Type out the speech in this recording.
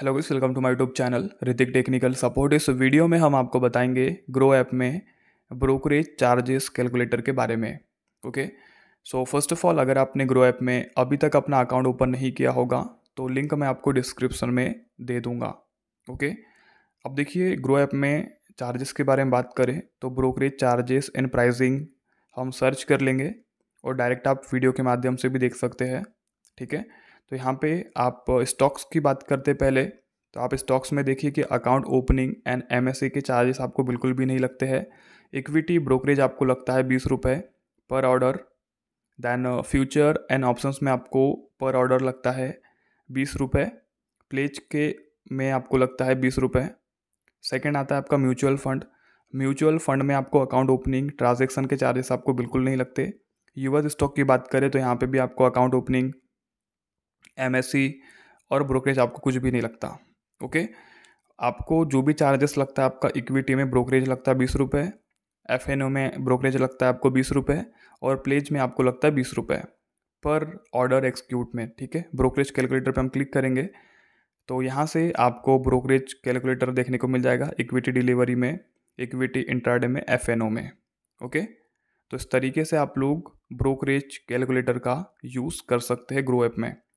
Hello guys welcome to my YouTube channel Ritik technical support इस video में हम आपको बताएंगे ग्रो ऐप में ब्रोकरेज चार्जेस कैलकुलेटर के बारे में okay so first of all अगर आपने ग्रो ऐप में अभी तक अपना अकाउंट ओपन नहीं किया होगा तो लिंक मैं आपको डिस्क्रिप्शन में दे दूँगा ओके okay? अब देखिए ग्रो ऐप में चार्जेस के बारे में बात करें तो ब्रोकरेज चार्जेस एंड प्राइजिंग हम सर्च कर लेंगे और डायरेक्ट आप वीडियो के माध्यम से भी देख सकते हैं ठीक है तो यहाँ पे आप स्टॉक्स की बात करते पहले तो आप स्टॉक्स में देखिए कि अकाउंट ओपनिंग एंड एम के चार्जेस आपको बिल्कुल भी नहीं लगते हैं इक्विटी ब्रोकरेज आपको लगता है बीस रुपये पर order then future and options में आपको पर ऑर्डर लगता है बीस रुपये प्लेज के में आपको लगता है बीस रुपये सेकेंड आता है आपका म्यूचुअल फ़ंड म्यूचुअल फ़ंड में आपको अकाउंट ओपनिंग ट्रांजेक्शन के चार्जेस आपको बिल्कुल नहीं लगते यूएस स्टॉक की बात करें तो यहाँ पे भी आपको अकाउंट ओपनिंग एम और ब्रोकरेज आपको कुछ भी नहीं लगता ओके आपको जो भी चार्जेस लगता है आपका इक्विटी में ब्रोकरेज लगता है बीस रुपये एफ में ब्रोकरेज लगता है आपको बीस रुपये और प्लेज में आपको लगता है बीस रुपये पर ऑर्डर एक्सक्यूट में ठीक है ब्रोकरेज कैलकुलेटर पर हम क्लिक करेंगे तो यहाँ से आपको ब्रोकरेज कैलकुलेटर देखने को मिल जाएगा इक्विटी डिलीवरी में इक्विटी इंट्राडे में एफ में ओके तो इस तरीके से आप लोग ब्रोकरेज कैलकुलेटर का यूज़ कर सकते हैं ग्रो ऐप में